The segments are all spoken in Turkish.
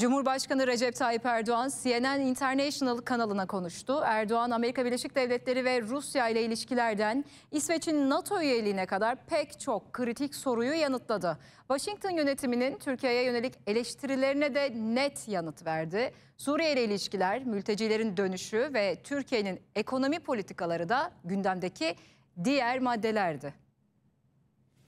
Cumhurbaşkanı Recep Tayyip Erdoğan CNN International kanalına konuştu. Erdoğan Amerika Birleşik Devletleri ve Rusya ile ilişkilerden İsveç'in NATO üyeliğine kadar pek çok kritik soruyu yanıtladı. Washington yönetiminin Türkiye'ye yönelik eleştirilerine de net yanıt verdi. Suriye ile ilişkiler, mültecilerin dönüşü ve Türkiye'nin ekonomi politikaları da gündemdeki diğer maddelerdi.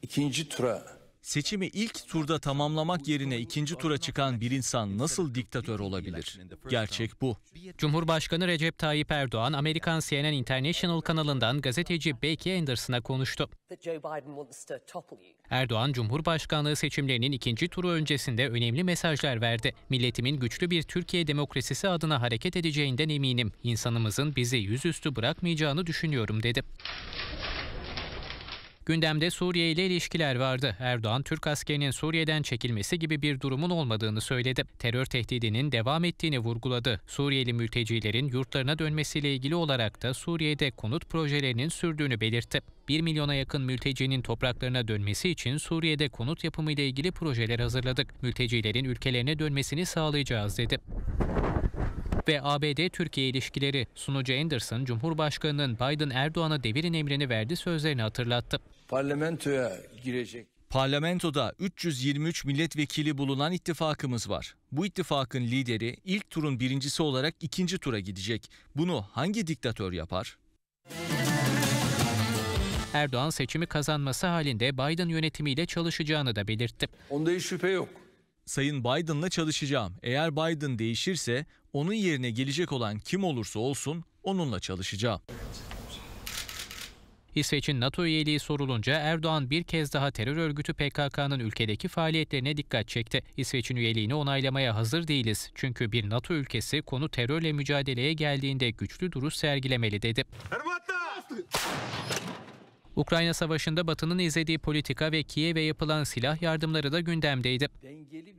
İkinci tura Seçimi ilk turda tamamlamak yerine ikinci tura çıkan bir insan nasıl diktatör olabilir? Gerçek bu. Cumhurbaşkanı Recep Tayyip Erdoğan, Amerikan CNN International kanalından gazeteci Becky Anderson'a konuştu. Erdoğan, Cumhurbaşkanlığı seçimlerinin ikinci turu öncesinde önemli mesajlar verdi. Milletimin güçlü bir Türkiye demokrasisi adına hareket edeceğinden eminim. İnsanımızın bizi yüzüstü bırakmayacağını düşünüyorum dedi. Gündemde Suriye ile ilişkiler vardı. Erdoğan, Türk askerinin Suriye'den çekilmesi gibi bir durumun olmadığını söyledi. Terör tehdidinin devam ettiğini vurguladı. Suriyeli mültecilerin yurtlarına dönmesiyle ilgili olarak da Suriye'de konut projelerinin sürdüğünü belirtti. 1 milyona yakın mültecinin topraklarına dönmesi için Suriye'de konut yapımı ile ilgili projeler hazırladık. Mültecilerin ülkelerine dönmesini sağlayacağız dedi ve ABD-Türkiye ilişkileri sunucu Anderson, Cumhurbaşkanı'nın Biden Erdoğan'a devirin emrini verdi sözlerini hatırlattı. Parlamentoya girecek Parlamentoda 323 milletvekili bulunan ittifakımız var. Bu ittifakın lideri ilk turun birincisi olarak ikinci tura gidecek. Bunu hangi diktatör yapar? Erdoğan seçimi kazanması halinde Biden yönetimiyle çalışacağını da belirtti. Onda hiç şüphe yok. Sayın Biden'la çalışacağım. Eğer Biden değişirse onun yerine gelecek olan kim olursa olsun onunla çalışacağım. İsveç'in NATO üyeliği sorulunca Erdoğan bir kez daha terör örgütü PKK'nın ülkedeki faaliyetlerine dikkat çekti. İsveç'in üyeliğini onaylamaya hazır değiliz. Çünkü bir NATO ülkesi konu terörle mücadeleye geldiğinde güçlü duruş sergilemeli dedi. Ukrayna Savaşı'nda Batı'nın izlediği politika ve Kiev'e yapılan silah yardımları da gündemdeydi.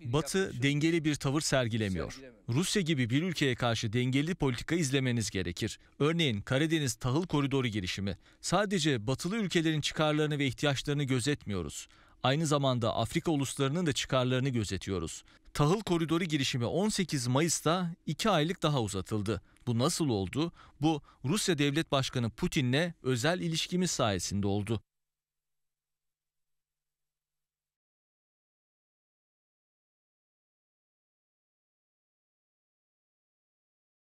Batı dengeli bir tavır sergilemiyor. Rusya gibi bir ülkeye karşı dengeli politika izlemeniz gerekir. Örneğin Karadeniz tahıl koridoru girişimi. Sadece batılı ülkelerin çıkarlarını ve ihtiyaçlarını gözetmiyoruz. Aynı zamanda Afrika uluslarının da çıkarlarını gözetiyoruz. Tahıl koridoru girişimi 18 Mayıs'ta 2 aylık daha uzatıldı. Bu nasıl oldu? Bu Rusya Devlet Başkanı Putin'le özel ilişkimiz sayesinde oldu.